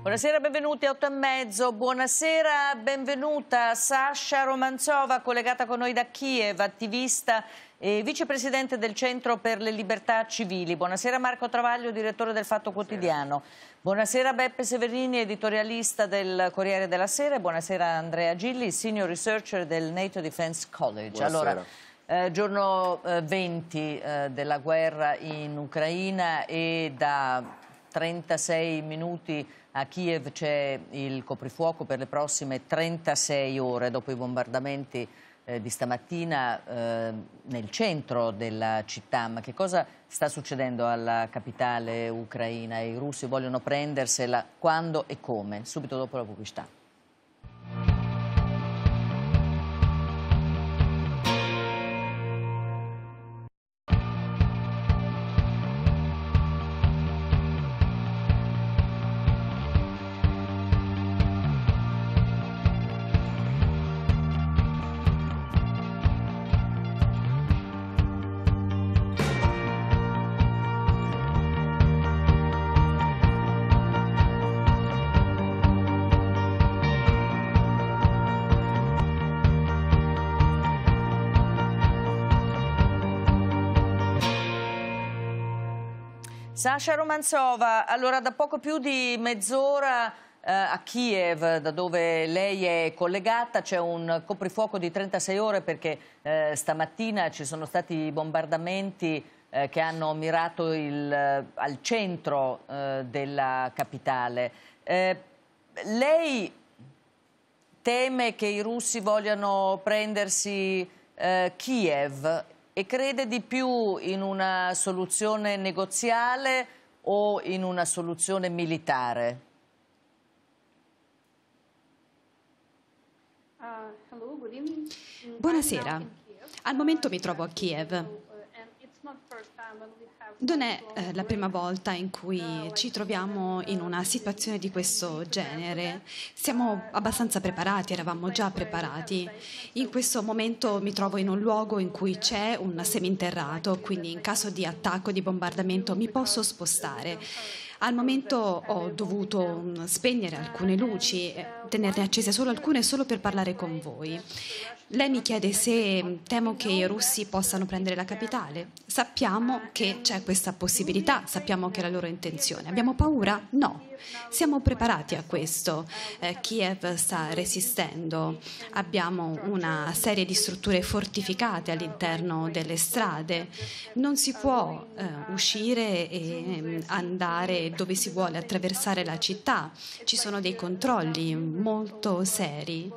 Buonasera, benvenuti a 8 e mezzo. Buonasera, benvenuta Sasha Romanzova, collegata con noi da Kiev, attivista e vicepresidente del Centro per le Libertà Civili. Buonasera Marco Travaglio, direttore del Fatto Quotidiano. Buonasera Beppe Severini, editorialista del Corriere della Sera. buonasera Andrea Gilli, senior researcher del NATO Defense College. Buonasera. Allora, eh, giorno eh, 20 eh, della guerra in Ucraina e da 36 minuti a Kiev c'è il coprifuoco per le prossime 36 ore dopo i bombardamenti eh, di stamattina eh, nel centro della città. Ma che cosa sta succedendo alla capitale ucraina? I russi vogliono prendersela quando e come? Subito dopo la pubblicità. Sasha Romanzova, allora da poco più di mezz'ora eh, a Kiev, da dove lei è collegata, c'è un coprifuoco di 36 ore perché eh, stamattina ci sono stati bombardamenti eh, che hanno mirato il, eh, al centro eh, della capitale. Eh, lei teme che i russi vogliano prendersi Kiev e crede di più in una soluzione negoziale o in una soluzione militare? Uh, Buonasera, al momento mi trovo a Kiev. Non è eh, la prima volta in cui ci troviamo in una situazione di questo genere. Siamo abbastanza preparati, eravamo già preparati. In questo momento mi trovo in un luogo in cui c'è un seminterrato, quindi in caso di attacco, di bombardamento mi posso spostare. Al momento ho dovuto mm, spegnere alcune luci, eh, tenerne accese solo alcune solo per parlare con voi. Lei mi chiede se mm, temo che i russi possano prendere la capitale. Sappiamo che c'è questa possibilità, sappiamo che è la loro intenzione. Abbiamo paura? No, siamo preparati a questo. Eh, Kiev sta resistendo, abbiamo una serie di strutture fortificate all'interno delle strade. Non si può eh, uscire e mm, andare dove si vuole attraversare la città. Ci sono dei controlli molto seri.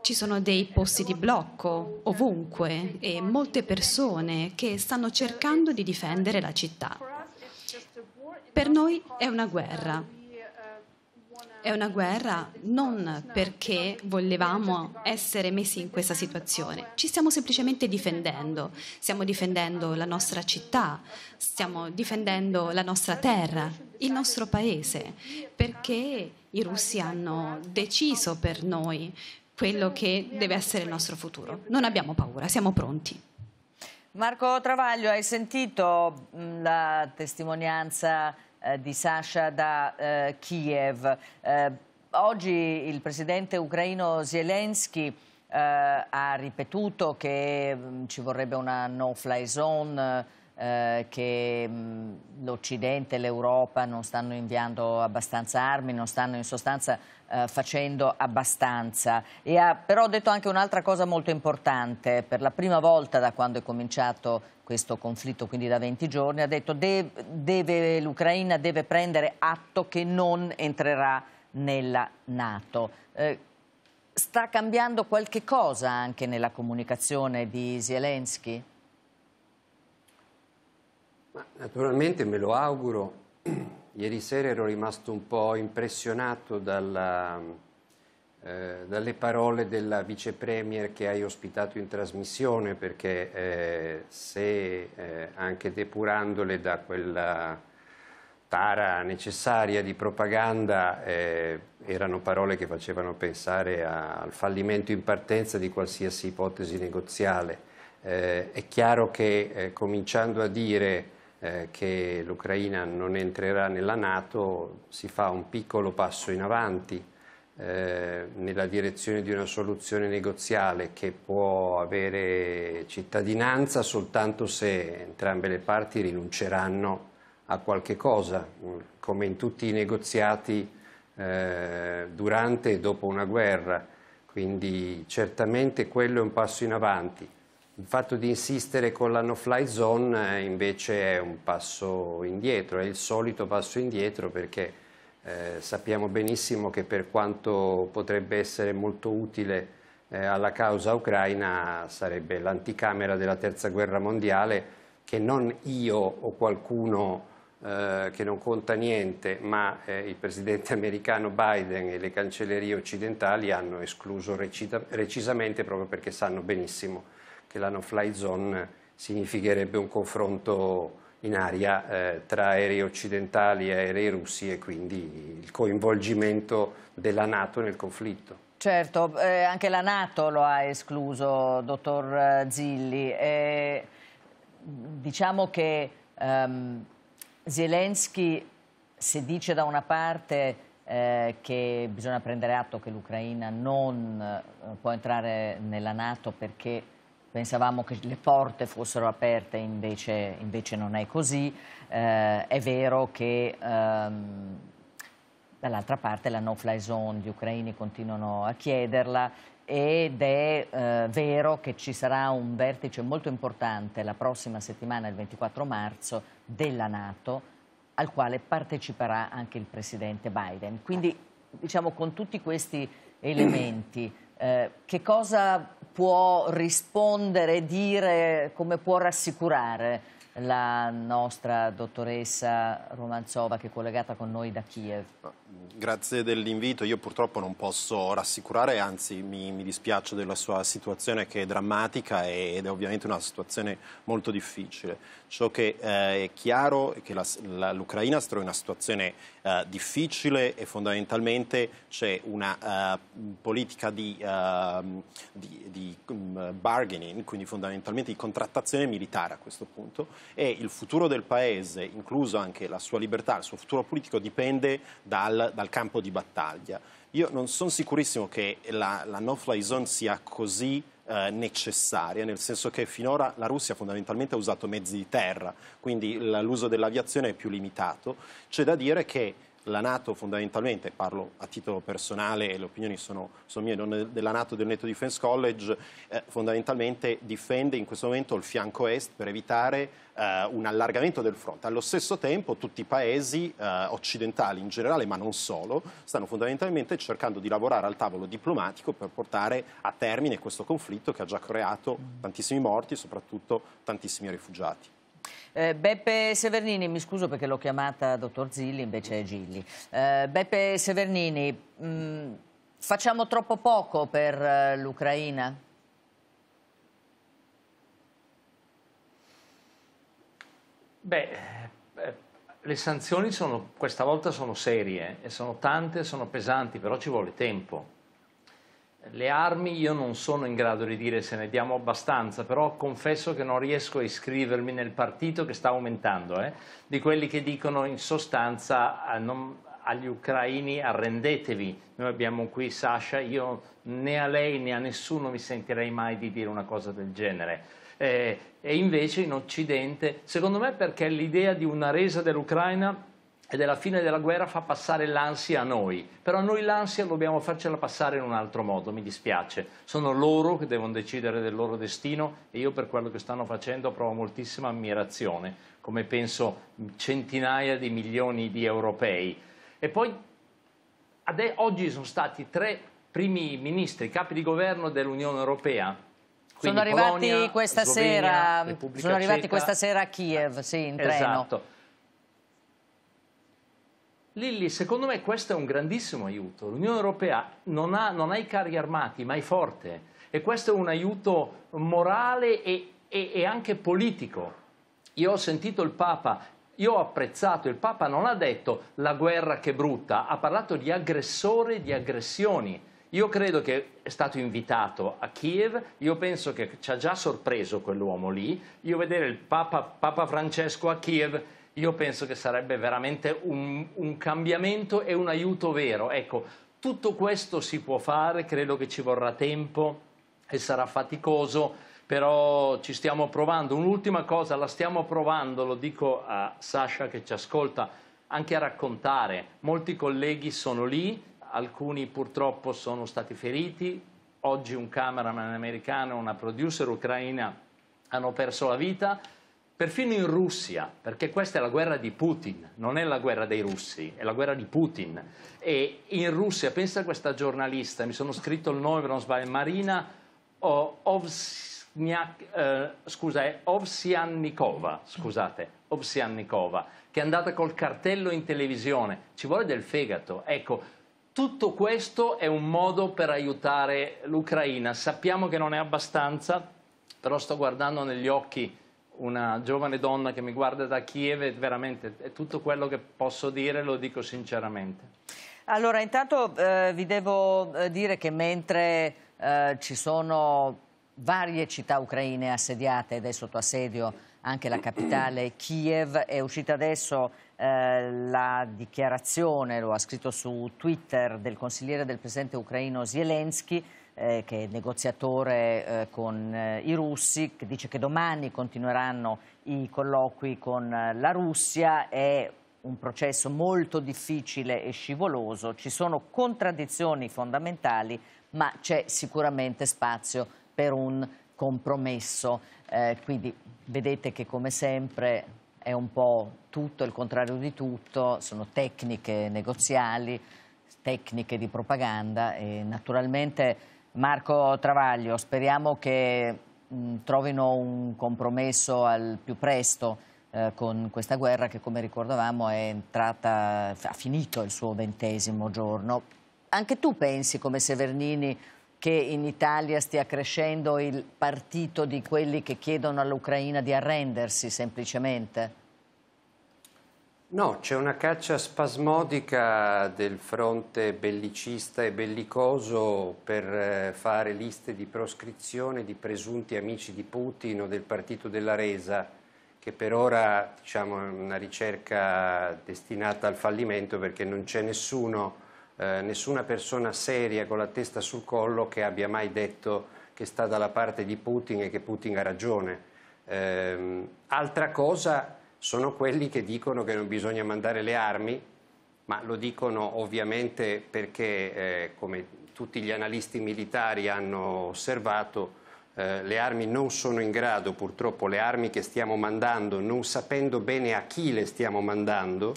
Ci sono dei posti di blocco ovunque e molte persone che stanno cercando di difendere la città. Per noi è una guerra è una guerra non perché volevamo essere messi in questa situazione, ci stiamo semplicemente difendendo, stiamo difendendo la nostra città, stiamo difendendo la nostra terra, il nostro paese, perché i russi hanno deciso per noi quello che deve essere il nostro futuro. Non abbiamo paura, siamo pronti. Marco Travaglio, hai sentito mm, la testimonianza eh, di Sasha da eh, Kiev. Eh, oggi il presidente ucraino Zelensky eh, ha ripetuto che mh, mm, ci vorrebbe una no-fly zone eh, che l'Occidente e l'Europa non stanno inviando abbastanza armi, non stanno in sostanza eh, facendo abbastanza. E ha però detto anche un'altra cosa molto importante, per la prima volta da quando è cominciato questo conflitto, quindi da 20 giorni, ha detto che l'Ucraina deve prendere atto che non entrerà nella Nato. Eh, sta cambiando qualche cosa anche nella comunicazione di Zelensky? naturalmente me lo auguro. Ieri sera ero rimasto un po' impressionato dalla, eh, dalle parole della vice premier che hai ospitato in trasmissione perché eh, se eh, anche depurandole da quella tara necessaria di propaganda eh, erano parole che facevano pensare a, al fallimento in partenza di qualsiasi ipotesi negoziale. Eh, è chiaro che eh, cominciando a dire eh, che l'Ucraina non entrerà nella Nato, si fa un piccolo passo in avanti eh, nella direzione di una soluzione negoziale che può avere cittadinanza soltanto se entrambe le parti rinunceranno a qualche cosa, come in tutti i negoziati eh, durante e dopo una guerra. Quindi certamente quello è un passo in avanti. Il fatto di insistere con la no-fly zone eh, invece è un passo indietro, è il solito passo indietro perché eh, sappiamo benissimo che per quanto potrebbe essere molto utile eh, alla causa ucraina sarebbe l'anticamera della terza guerra mondiale che non io o qualcuno eh, che non conta niente, ma eh, il presidente americano Biden e le cancellerie occidentali hanno escluso recita, precisamente proprio perché sanno benissimo che la no-fly zone significherebbe un confronto in aria eh, tra aerei occidentali e aerei russi e quindi il coinvolgimento della Nato nel conflitto. Certo, eh, anche la Nato lo ha escluso, dottor eh, Zilli. Eh, diciamo che ehm, Zelensky se dice da una parte eh, che bisogna prendere atto che l'Ucraina non eh, può entrare nella Nato perché pensavamo che le porte fossero aperte, invece, invece non è così. Eh, è vero che ehm, dall'altra parte la no-fly zone, gli ucraini continuano a chiederla ed è eh, vero che ci sarà un vertice molto importante la prossima settimana, il 24 marzo, della Nato, al quale parteciperà anche il Presidente Biden. Quindi, diciamo, con tutti questi elementi eh, che cosa può rispondere, dire, come può rassicurare la nostra dottoressa Romanzova che è collegata con noi da Kiev. Grazie dell'invito, io purtroppo non posso rassicurare, anzi mi, mi, dispiaccio della sua situazione che è drammatica ed è ovviamente una situazione molto difficile. Ciò che eh, è chiaro è che l'Ucraina si trova in una situazione eh, difficile e fondamentalmente c'è una uh, politica di, uh, di, di mm, bargaining, quindi fondamentalmente di contrattazione militare a questo punto e il futuro del Paese, incluso anche la sua libertà, il suo futuro politico, dipende dal, dal campo di battaglia. Io non sono sicurissimo che la, la no-fly zone sia così eh, necessarie, nel senso che finora la Russia fondamentalmente ha usato mezzi di terra, quindi l'uso dell'aviazione è più limitato. C'è da dire che la Nato fondamentalmente, parlo a titolo personale e le opinioni sono, sono mie, non della Nato del Netto Defense College, eh, fondamentalmente difende in questo momento il fianco est per evitare eh, un allargamento del fronte. Allo stesso tempo tutti i paesi eh, occidentali in generale, ma non solo, stanno fondamentalmente cercando di lavorare al tavolo diplomatico per portare a termine questo conflitto che ha già creato tantissimi morti, e soprattutto tantissimi rifugiati. Eh, Beppe Severnini, mi scuso perché l'ho chiamata dottor Zilli, invece è Gilli. Eh, Beppe Severnini, mh, mm, facciamo troppo poco per eh, l'Ucraina? Beh, eh, le sanzioni sono, questa volta sono serie, e sono tante, sono pesanti, però ci vuole tempo le armi io non sono in grado di dire se ne diamo abbastanza, però confesso che non riesco a iscrivermi nel partito che sta aumentando, eh, di quelli che dicono in sostanza non, agli ucraini arrendetevi. Noi abbiamo qui Sasha, io né a lei né a nessuno mi sentirei mai di dire una cosa del genere. Eh, e invece in Occidente, secondo me perché l'idea di una resa dell'Ucraina e della fine della guerra fa passare l'ansia a noi, però noi l'ansia dobbiamo farcela passare in un altro modo, mi dispiace, sono loro che devono decidere del loro destino e io per quello che stanno facendo provo moltissima ammirazione, come penso centinaia di milioni di europei. E poi oggi sono stati tre primi ministri, capi di governo dell'Unione Europea, sono arrivati, Polonia, Slovenia, sera, sono arrivati, questa sera, a Kiev, sì, in esatto. treno. Lilli, secondo me questo è un grandissimo aiuto. L'Unione Europea non ha, non ha, i carri armati, ma è forte. E questo è un aiuto morale e, e, e anche politico. Io ho sentito il Papa io ho apprezzato, il Papa non ha detto la guerra che è brutta, ha parlato di aggressore, di aggressioni. Io credo che è stato invitato a Kiev, io penso che ci ha già sorpreso quell'uomo lì, io vedere il Papa, Papa Francesco a Kiev io penso che sarebbe veramente un, un cambiamento e un aiuto vero. Ecco, tutto questo si può fare, credo che ci vorrà tempo e sarà faticoso, però ci stiamo provando. Un'ultima cosa, la stiamo provando, lo dico a Sasha che ci ascolta, anche a raccontare. Molti colleghi sono lì, alcuni purtroppo sono stati feriti, oggi un cameraman americano e una producer ucraina hanno perso la vita perfino in Russia, perché questa è la guerra di Putin, non è la guerra dei russi, è la guerra di Putin. E in Russia, pensa a questa giornalista, mi sono scritto il nome per non sbaglio, Marina Ovsniak, eh, scusa, è Ovsiannikova, scusate, Ovsiannikova, che è andata col cartello in televisione, ci vuole del fegato, ecco. Tutto questo è un modo per aiutare l'Ucraina. Sappiamo che non è abbastanza, però sto guardando negli occhi una giovane donna che mi guarda da Kiev è veramente tutto quello che posso dire lo dico sinceramente. Allora, intanto eh, vi devo eh, dire che mentre eh, ci sono varie città ucraine assediate ed è sotto assedio anche la capitale Kiev, è uscita adesso eh, la dichiarazione, lo ha scritto su Twitter, del consigliere del presidente ucraino Zelensky, eh, che è negoziatore eh, con eh, i russi, che dice che domani continueranno i colloqui con eh, la Russia, è un processo molto difficile e scivoloso, ci sono contraddizioni fondamentali, ma c'è sicuramente spazio per un compromesso. Eh, quindi vedete che come sempre è un po' tutto il contrario di tutto, sono tecniche negoziali, tecniche di propaganda e naturalmente Marco Travaglio, speriamo che mh, mm, trovino un compromesso al più presto eh, con questa guerra che come ricordavamo è entrata, ha finito il suo ventesimo giorno. Anche tu pensi come Severnini che in Italia stia crescendo il partito di quelli che chiedono all'Ucraina di arrendersi semplicemente? No, c'è una caccia spasmodica del fronte bellicista e bellicoso per eh, fare liste di proscrizione di presunti amici di Putin o del partito della Resa, che per ora diciamo, è una ricerca destinata al fallimento perché non c'è nessuno, eh, nessuna persona seria con la testa sul collo che abbia mai detto che sta dalla parte di Putin e che Putin ha ragione. Eh, altra cosa sono quelli che dicono che non bisogna mandare le armi, ma lo dicono ovviamente perché, eh, come tutti gli analisti militari hanno osservato, eh, le armi non sono in grado, purtroppo le armi che stiamo mandando, non sapendo bene a chi le stiamo mandando,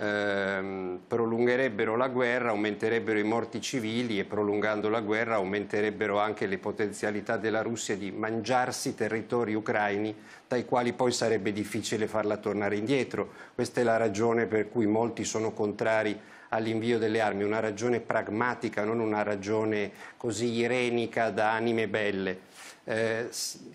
ehm, prolungherebbero la guerra, aumenterebbero i morti civili e prolungando la guerra aumenterebbero anche le potenzialità della Russia di mangiarsi territori ucraini dai quali poi sarebbe difficile farla tornare indietro. Questa è la ragione per cui molti sono contrari all'invio delle armi, una ragione pragmatica, non una ragione così irenica da anime belle. Eh,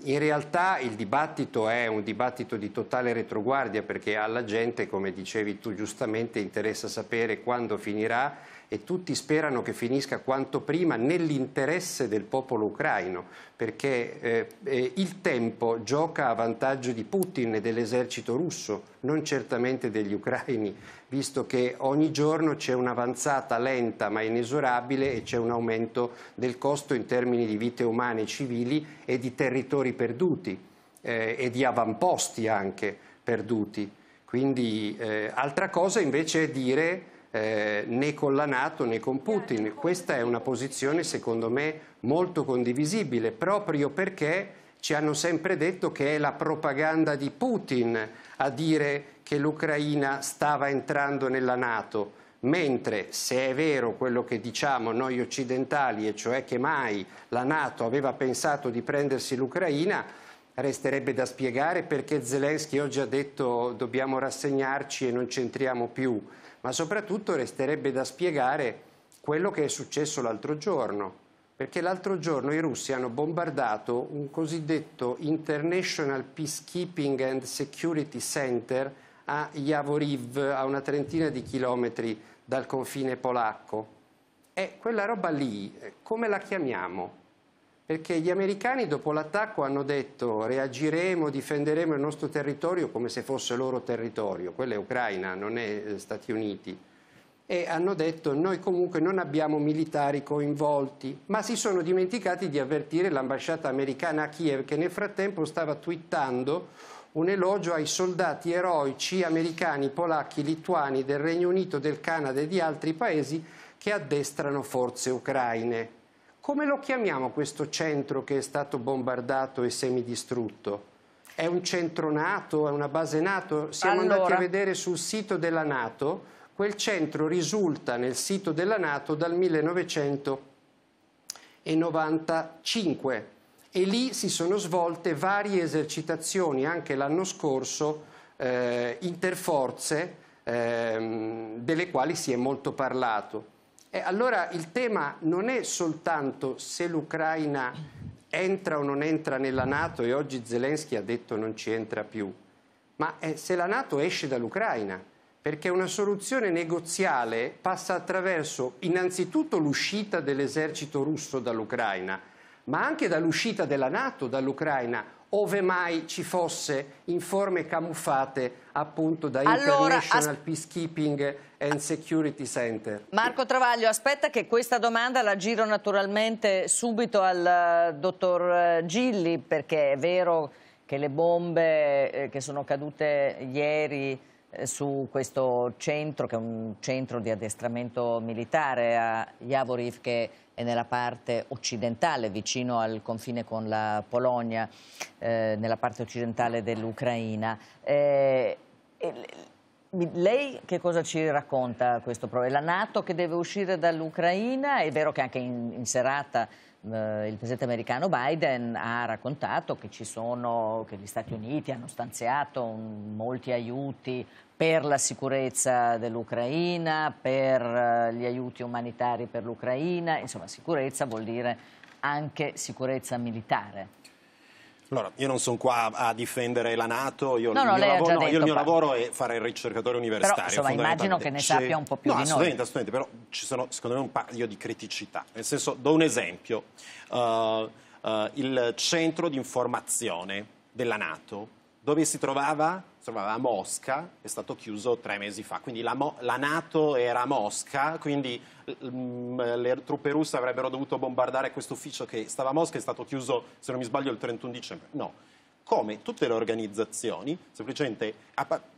in realtà il dibattito è un dibattito di totale retroguardia perché alla gente, come dicevi tu giustamente, interessa sapere quando finirà e tutti sperano che finisca quanto prima nell'interesse del popolo ucraino perché eh, eh il tempo gioca a vantaggio di Putin e dell'esercito russo, non certamente degli ucraini visto che ogni giorno c'è un'avanzata lenta ma inesorabile e c'è un aumento del costo in termini di vite umane civili e di territori perduti eh, e di avamposti anche perduti. Quindi eh, altra cosa invece è dire eh, né con la Nato né con certo, Putin. Questa è una posizione secondo me molto condivisibile proprio perché ci hanno sempre detto che è la propaganda di Putin a dire che l'Ucraina stava entrando nella Nato, mentre se è vero quello che diciamo noi occidentali, e cioè che mai la Nato aveva pensato di prendersi l'Ucraina, resterebbe da spiegare perché Zelensky oggi ha detto dobbiamo rassegnarci e non c'entriamo più, ma soprattutto resterebbe da spiegare quello che è successo l'altro giorno, perché l'altro giorno i russi hanno bombardato un cosiddetto International Peacekeeping and Security Center a Yavoriv, a una trentina di chilometri dal confine polacco. E quella roba lì, eh, come la chiamiamo? Perché gli americani dopo l'attacco hanno detto reagiremo, difenderemo il nostro territorio come se fosse loro territorio, quella è Ucraina, non è eh, Stati Uniti e hanno detto noi comunque non abbiamo militari coinvolti, ma si sono dimenticati di avvertire l'ambasciata americana a Kiev che nel frattempo stava twittando un elogio ai soldati eroici americani, polacchi, lituani, del Regno Unito, del Canada e di altri paesi che addestrano forze ucraine. Come lo chiamiamo questo centro che è stato bombardato e semidistrutto? È un centro NATO? È una base NATO? Siamo allora... andati a vedere sul sito della NATO. Quel centro risulta nel sito della NATO dal 1995 e lì si sono svolte varie esercitazioni anche l'anno scorso eh, interforze ehm, delle quali si è molto parlato. E allora il tema non è soltanto se l'Ucraina entra o non entra nella Nato e oggi Zelensky ha detto non ci entra più, ma è eh, se la Nato esce dall'Ucraina, perché una soluzione negoziale passa attraverso innanzitutto l'uscita dell'esercito russo dall'Ucraina, ma anche dall'uscita della Nato dall'Ucraina, ove mai ci fosse in forme camuffate appunto da allora, International Peacekeeping and Security Center. Marco Travaglio, aspetta che questa domanda la giro naturalmente subito al eh, dottor eh, Gilli, perché è vero che le bombe eh, che sono cadute ieri su questo centro, che è un centro di addestramento militare a Yavoriv, che e nella parte occidentale, vicino al confine con la Polonia, eh, nella parte occidentale dell'Ucraina. Eh, lei che cosa ci racconta questo problema? È La Nato che deve uscire dall'Ucraina, è vero che anche in, in serata eh, il presidente americano Biden ha raccontato che, sono, che gli Stati Uniti hanno stanziato un, molti aiuti per la sicurezza dell'Ucraina, per eh, gli aiuti umanitari per l'Ucraina, insomma sicurezza vuol dire anche sicurezza militare. Allora, io non sono qua a difendere la Nato, io, no, il, no, mio lavoro, detto, io il, mio lavoro, è fare il ricercatore universitario. Però, insomma, immagino che ne sappia un po' più no, di assolutamente, noi. Assolutamente, però ci sono secondo me un paio di criticità. Nel senso, do un esempio. Uh, uh, il centro di informazione della Nato dove si trovava? Si trovava a Mosca, è stato chiuso tre mesi fa, quindi la, la Nato era a Mosca, quindi mm, le truppe russe avrebbero dovuto bombardare questo ufficio che stava a Mosca, è stato chiuso, se non mi sbaglio, il 31 dicembre. No, come tutte le organizzazioni, semplicemente,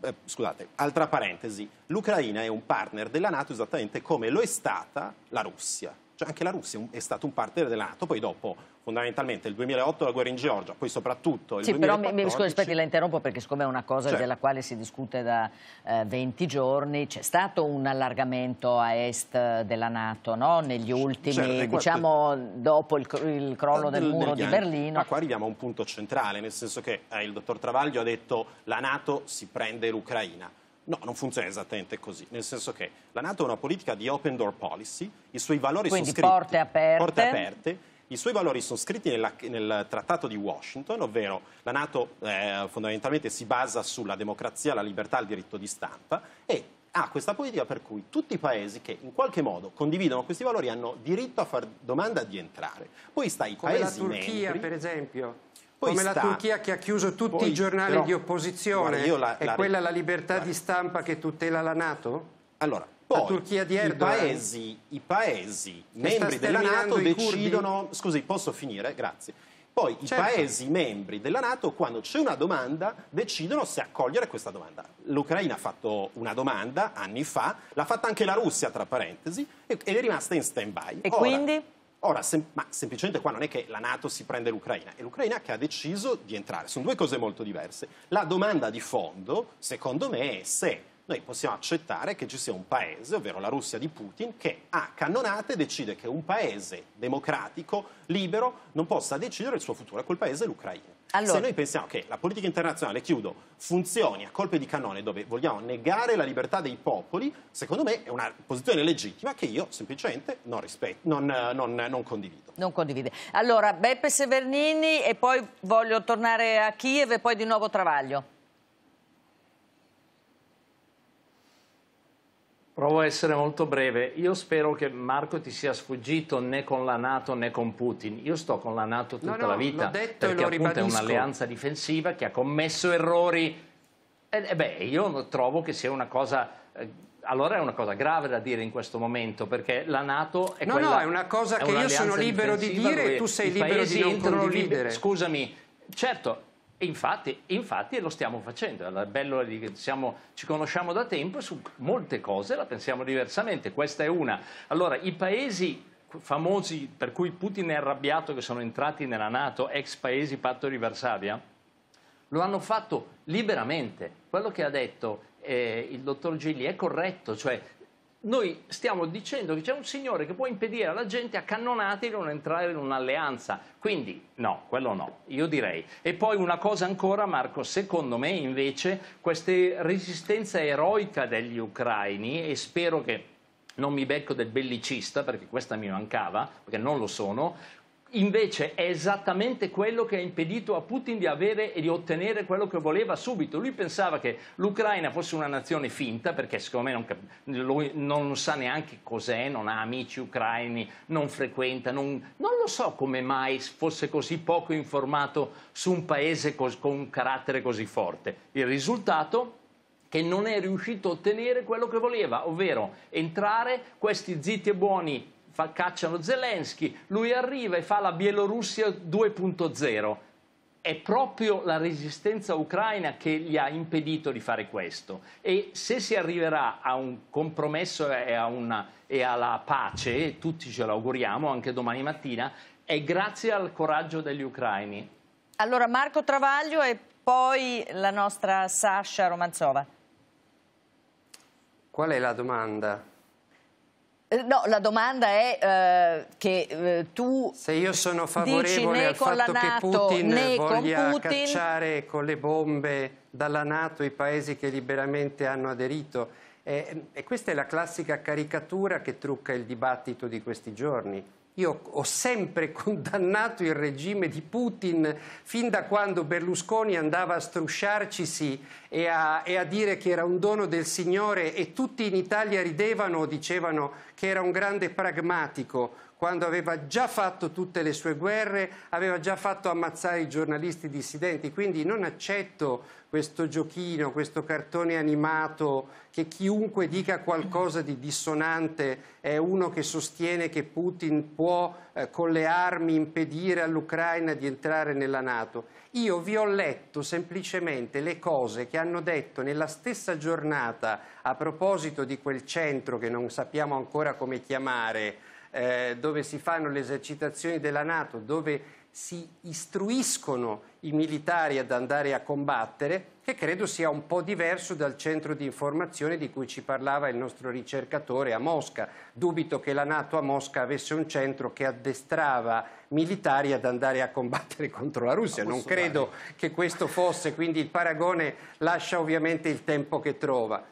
eh, scusate, altra parentesi, l'Ucraina è un partner della Nato esattamente come lo è stata la Russia, cioè anche la Russia è stata un partner della Nato, poi dopo fondamentalmente il 2008 la guerra in Georgia, poi soprattutto il sì, 2014... Sì, però mi, mi aspetti, la interrompo perché siccome è una cosa cioè. della quale si discute da eh, 20 giorni, c'è stato un allargamento a est della Nato no? negli ultimi, cioè, diciamo quattro... dopo il, il crollo del, del muro di Berlino. Ma qua arriviamo a un punto centrale, nel senso che eh, il dottor Travaglio ha detto la Nato si prende l'Ucraina. No, non funziona esattamente così, nel senso che la Nato è una politica di open door policy, i suoi valori Quindi sono scritti. Porte aperte. Porte aperte i suoi valori sono scritti nella, nel Trattato di Washington, ovvero la Nato eh, fondamentalmente si basa sulla democrazia, la libertà, il diritto di stampa e ha questa politica per cui tutti i paesi che in qualche modo condividono questi valori hanno diritto a far domanda di entrare. Poi sta i Come paesi Come la Turchia, membri, per esempio. Poi come sta, la Turchia che ha chiuso tutti poi, i giornali però, di opposizione, e quella la libertà guarda. di stampa che tutela la Nato? Allora, poi, la Turchia di Erdogan. I paesi, i paesi membri della Nato decidono... Curdi. Scusi, posso finire? Grazie. Poi certo. i paesi membri della Nato, quando c'è una domanda, decidono se accogliere questa domanda. L'Ucraina ha fatto una domanda anni fa, l'ha fatta anche la Russia, tra parentesi, ed è rimasta in stand-by. E ora, quindi? Ora, sem ma semplicemente qua non è che la Nato si prende l'Ucraina, è l'Ucraina che ha deciso di entrare. Sono due cose molto diverse. La domanda di fondo, secondo me, è se noi possiamo accettare che ci sia un paese, ovvero la Russia di Putin, che a cannonate decide che un paese democratico, libero, non possa decidere il suo futuro e quel paese è l'Ucraina. Allora. Se noi pensiamo che la politica internazionale, chiudo, funzioni a colpe di cannone dove vogliamo negare la libertà dei popoli, secondo me è una posizione legittima che io semplicemente non, rispetto, non, non, non condivido. Non condivide. Allora, Beppe Severnini e poi voglio tornare a Kiev e poi di nuovo Travaglio. Provo a essere molto breve. Io spero che Marco ti sia sfuggito né con la Nato né con Putin. Io sto con la Nato tutta no, no, la vita detto perché appunto è un'alleanza difensiva che ha commesso errori. E, beh, io trovo che sia una cosa... Eh, allora è una cosa grave da dire in questo momento perché la Nato è no, quella... No, no, è una cosa è che io sono libero di dire e tu sei libero di non condividere. Libero. Scusami, certo, e infatti, infatti lo stiamo facendo, è bello che ci conosciamo da tempo e su molte cose la pensiamo diversamente, questa è una. Allora, i paesi famosi per cui Putin è arrabbiato che sono entrati nella Nato, ex paesi patto di Varsavia, lo hanno fatto liberamente. Quello che ha detto eh, il dottor Gigli è corretto, cioè noi stiamo dicendo che c'è un signore che può impedire alla gente a cannonate di non entrare in un'alleanza. Quindi no, quello no, io direi. E poi una cosa ancora, Marco, secondo me invece questa resistenza eroica degli ucraini, e spero che non mi becco del bellicista perché questa mi mancava, perché non lo sono, Invece è esattamente quello che ha impedito a Putin di avere e di ottenere quello che voleva subito. Lui pensava che l'Ucraina fosse una nazione finta, perché secondo me non, lui non sa neanche cos'è, non ha amici ucraini, non frequenta, non, non, lo so come mai fosse così poco informato su un paese con un carattere così forte. Il risultato che non è riuscito a ottenere quello che voleva, ovvero entrare questi zitti e buoni fa, cacciano Zelensky, lui arriva e fa la Bielorussia 2.0. È proprio la resistenza ucraina che gli ha impedito di fare questo. E se si arriverà a un compromesso e, una, e alla pace, tutti ce l'auguriamo, anche domani mattina, è grazie al coraggio degli ucraini. Allora Marco Travaglio e poi la nostra Sasha Romanzova. Qual è la domanda? Eh, no, la domanda è eh, che eh, tu Se io sono favorevole al fatto NATO, che Putin voglia Putin... cacciare con le bombe dalla Nato i paesi che liberamente hanno aderito e, eh, e questa è la classica caricatura che trucca il dibattito di questi giorni. Io ho sempre condannato il regime di Putin fin da quando Berlusconi andava a strusciarcisi e a, e a dire che era un dono del Signore e tutti in Italia ridevano o dicevano che era un grande pragmatico quando aveva già fatto tutte le sue guerre, aveva già fatto ammazzare i giornalisti dissidenti, quindi non accetto questo giochino, questo cartone animato che chiunque dica qualcosa di dissonante è uno che sostiene che Putin può eh, con le armi impedire all'Ucraina di entrare nella Nato. Io vi ho letto semplicemente le cose che hanno detto nella stessa giornata a proposito di quel centro che non sappiamo ancora come chiamare, eh, dove si fanno le esercitazioni della Nato, dove si istruiscono i militari ad andare a combattere, che credo sia un po' diverso dal centro di informazione di cui ci parlava il nostro ricercatore a Mosca. Dubito che la Nato a Mosca avesse un centro che addestrava militari ad andare a combattere contro la Russia. Non credo che questo fosse, quindi il paragone lascia ovviamente il tempo che trova.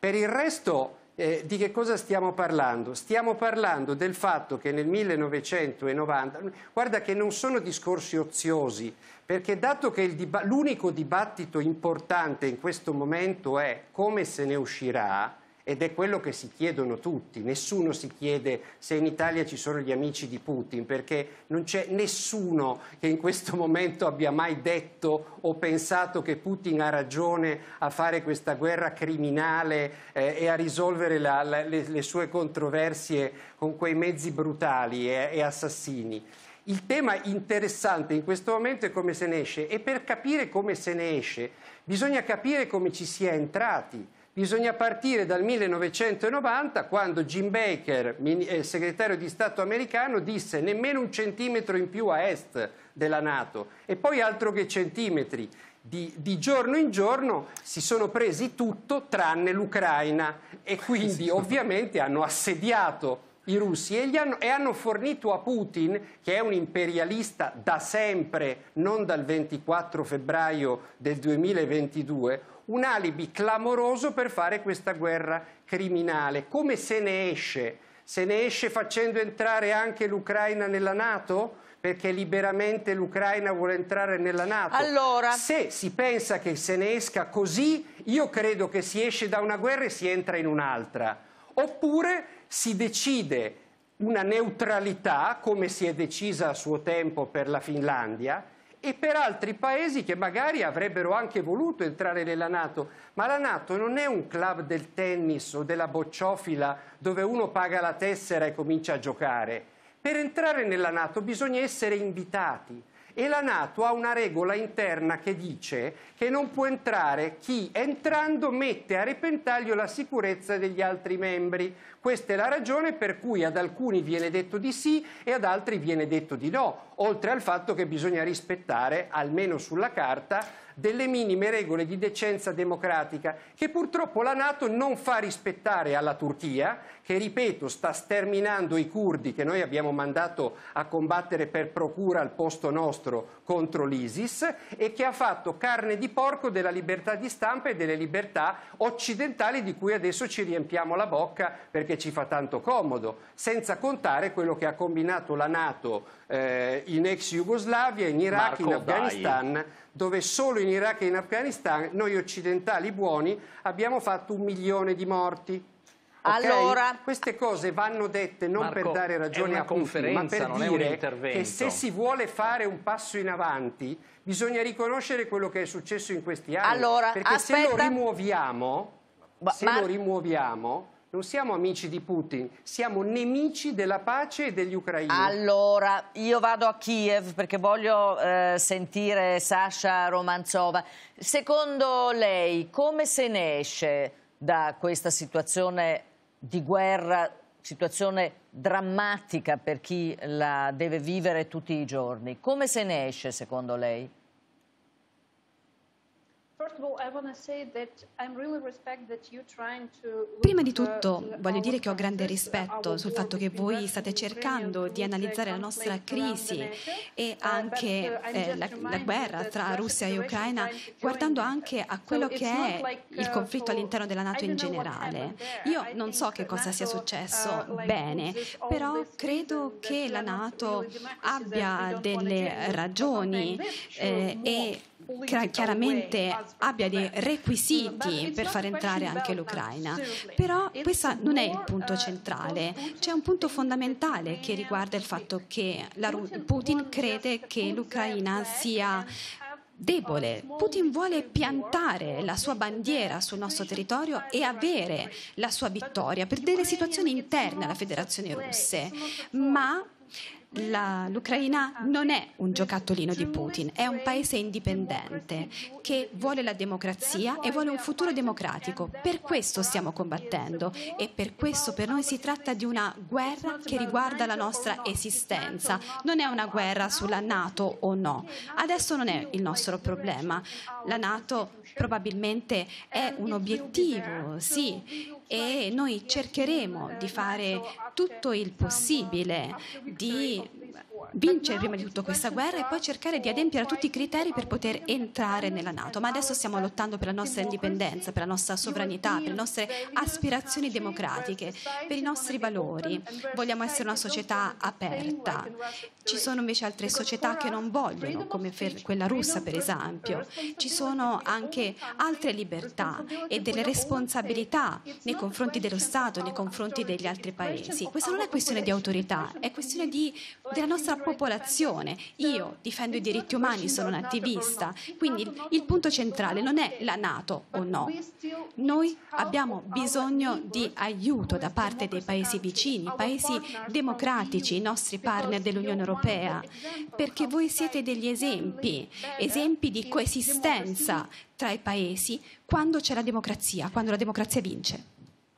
Per il resto eh, di che cosa stiamo parlando? Stiamo parlando del fatto che nel 1990, guarda che non sono discorsi oziosi, perché dato che l'unico dibattito importante in questo momento è come se ne uscirà, ed è quello che si chiedono tutti. Nessuno si chiede se in Italia ci sono gli amici di Putin, perché non c'è nessuno che in questo momento abbia mai detto o pensato che Putin ha ragione a fare questa guerra criminale eh, e a risolvere la, la, le, le, sue controversie con quei mezzi brutali e, e assassini. Il tema interessante in questo momento è come se ne esce e per capire come se ne esce bisogna capire come ci si è entrati Bisogna partire dal 1990 quando Jim Baker, eh, segretario di Stato americano, disse nemmeno un centimetro in più a est della Nato e poi altro che centimetri. Di, di, giorno in giorno si sono presi tutto tranne l'Ucraina e quindi ovviamente hanno assediato i russi e hanno, e, hanno, fornito a Putin, che è un imperialista da sempre, non dal 24 febbraio del 2022, un alibi clamoroso per fare questa guerra criminale. Come se ne esce? Se ne esce facendo entrare anche l'Ucraina nella Nato? Perché liberamente l'Ucraina vuole entrare nella Nato. Allora... Se si pensa che se ne esca così, io credo che si esce da una guerra e si entra in un'altra. Oppure si decide una neutralità, come si è decisa a suo tempo per la Finlandia, e per altri paesi che magari avrebbero anche voluto entrare nella Nato, ma la Nato non è un club del tennis o della bocciofila dove uno paga la tessera e comincia a giocare. Per entrare nella Nato bisogna essere invitati e la Nato ha una regola interna che dice che non può entrare chi entrando mette a repentaglio la sicurezza degli altri membri. Questa è la ragione per cui ad alcuni viene detto di sì e ad altri viene detto di no, oltre al fatto che bisogna rispettare, almeno sulla carta, delle minime regole di decenza democratica che purtroppo la Nato non fa rispettare alla Turchia, che ripeto sta sterminando i curdi che noi abbiamo mandato a combattere per procura al posto nostro contro l'ISIS e che ha fatto carne di porco della libertà di stampa e delle libertà occidentali di cui adesso ci riempiamo la bocca perché ci fa tanto comodo, senza contare quello che ha combinato la Nato eh, in ex Jugoslavia, in Iraq, Marco in Afghanistan. Vai dove solo in Iraq e in Afghanistan noi occidentali buoni abbiamo fatto un milione di morti. Okay? Allora, queste cose vanno dette non Marco, per dare ragione a Putin, ma per dire che se si vuole fare un passo in avanti bisogna riconoscere quello che è successo in questi anni. Allora, perché aspetta. se lo rimuoviamo, se lo rimuoviamo non siamo amici di Putin, siamo nemici della pace e degli ucraini. Allora, io vado a Kiev perché voglio eh, sentire Sasha Romanzova. Secondo lei come se ne esce da questa situazione di guerra, situazione drammatica per chi la deve vivere tutti i giorni? Come se ne esce secondo lei? Prima di tutto voglio dire che ho grande uh, rispetto sul fatto che voi state cercando di analizzare la nostra crisi e uh, anche uh, eh, la, la, guerra tra Russia e Ucraina guardando anche a quello che è il conflitto all'interno della Nato in generale. Io non so che cosa sia successo bene, però credo che la Nato abbia delle ragioni eh, e chiaramente abbia dei requisiti per far entrare anche l'Ucraina. Però questo non è il punto uh, centrale, c'è un punto fondamentale che riguarda il fatto che Putin crede che l'Ucraina sia debole. Putin vuole piantare la sua bandiera sul nostro territorio e avere la sua vittoria per delle situazioni interne alla Federazione russa, ma la, L'Ucraina non è un giocattolino di Putin, è un paese indipendente che vuole la democrazia e vuole un futuro democratico. Per questo stiamo combattendo e per questo per noi si tratta di una guerra che riguarda la nostra esistenza. Non è una guerra sulla Nato o no. Adesso non è il nostro problema. La Nato probabilmente è un obiettivo, sì, e noi cercheremo di fare tutto il possibile di vincere prima di tutto questa guerra e poi cercare di adempiere a tutti i criteri per poter entrare nella Nato. Ma adesso stiamo lottando per la nostra indipendenza, per la nostra sovranità, per le nostre aspirazioni democratiche, per i nostri valori. Vogliamo essere una società aperta. Ci sono invece altre società che non vogliono, come quella russa per esempio. Ci sono anche altre libertà e delle responsabilità nei confronti dello Stato, nei confronti degli altri paesi. Questa non è questione di autorità, è questione di, della nostra popolazione. Io difendo i diritti umani, sono un attivista. Quindi il punto centrale non è la Nato o no. Noi abbiamo bisogno di aiuto da parte dei paesi vicini, paesi democratici, i nostri partner dell'Unione Europea, perché voi siete degli esempi, esempi di coesistenza tra i paesi quando c'è la democrazia, quando la democrazia vince.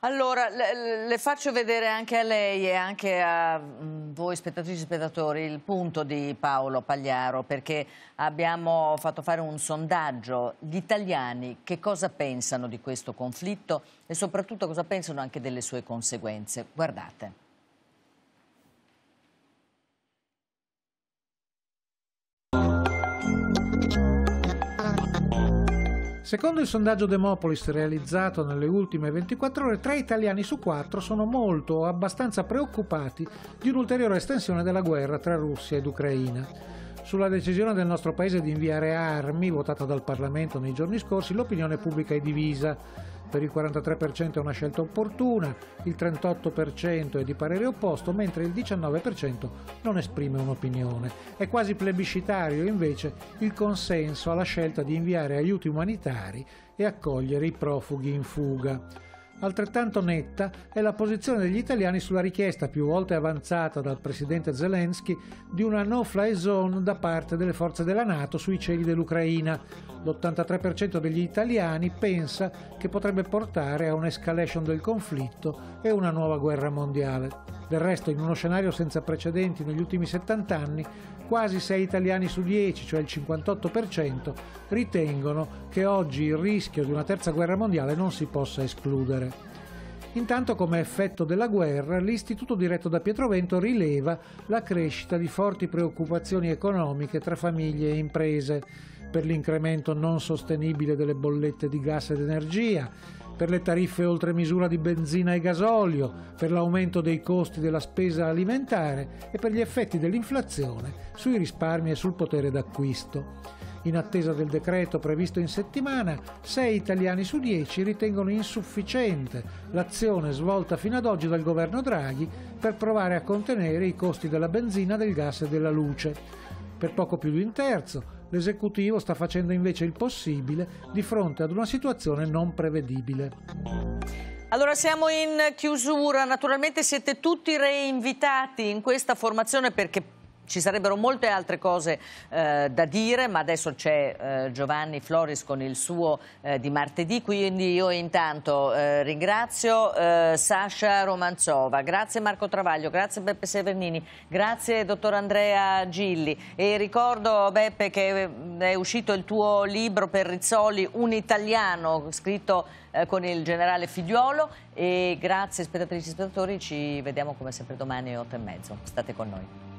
Allora, le, le, faccio vedere anche a lei e anche a mm, voi spettatrici e spettatori il punto di Paolo Pagliaro perché abbiamo fatto fare un sondaggio. Gli italiani che cosa pensano di questo conflitto e soprattutto cosa pensano anche delle sue conseguenze? Guardate. Secondo il sondaggio Demopolis realizzato nelle ultime 24 ore, tre italiani su quattro sono molto o abbastanza preoccupati di un'ulteriore estensione della guerra tra Russia ed Ucraina. Sulla decisione del nostro paese di inviare armi, votata dal Parlamento nei giorni scorsi, l'opinione pubblica è divisa. Per il 43% è una scelta opportuna, il 38% è di parere opposto, mentre il 19% non esprime un'opinione. È quasi plebiscitario invece il consenso alla scelta di inviare aiuti umanitari e accogliere i profughi in fuga. Altrettanto netta è la posizione degli italiani sulla richiesta più volte avanzata dal presidente Zelensky di una no-fly zone da parte delle forze della Nato sui cieli dell'Ucraina. L'83% degli italiani pensa che potrebbe portare a un'escalation del conflitto e una nuova guerra mondiale. Del resto, in uno scenario senza precedenti negli ultimi 70 anni, quasi 6 italiani su 10, cioè il 58%, ritengono che oggi il rischio di una terza guerra mondiale non si possa escludere. Intanto, come effetto della guerra, l'istituto diretto da Pietrovento rileva la crescita di forti preoccupazioni economiche tra famiglie e imprese, per l'incremento non sostenibile delle bollette di gas ed energia, per le tariffe oltre misura di benzina e gasolio, per l'aumento dei costi della spesa alimentare e per gli effetti dell'inflazione sui risparmi e sul potere d'acquisto. In attesa del decreto previsto in settimana, 6 italiani su 10 ritengono insufficiente l'azione svolta fino ad oggi dal governo Draghi per provare a contenere i costi della benzina, del gas e della luce. Per poco più di un terzo, L'esecutivo sta facendo invece il possibile di fronte ad una situazione non prevedibile. Allora siamo in chiusura, naturalmente siete tutti reinvitati in questa formazione perché ci sarebbero molte altre cose eh, da dire, ma adesso c'è eh, Giovanni Floris con il suo eh, di martedì, quindi io intanto eh, ringrazio eh, Sasha Romanzova, grazie Marco Travaglio, grazie Beppe Severnini, grazie dottor Andrea Gilli e ricordo Beppe che eh, è uscito il tuo libro per Rizzoli, Un italiano, scritto con il generale Figliuolo e grazie spettatrici e spettatori, ci vediamo come sempre domani alle 8 e mezzo, state con noi.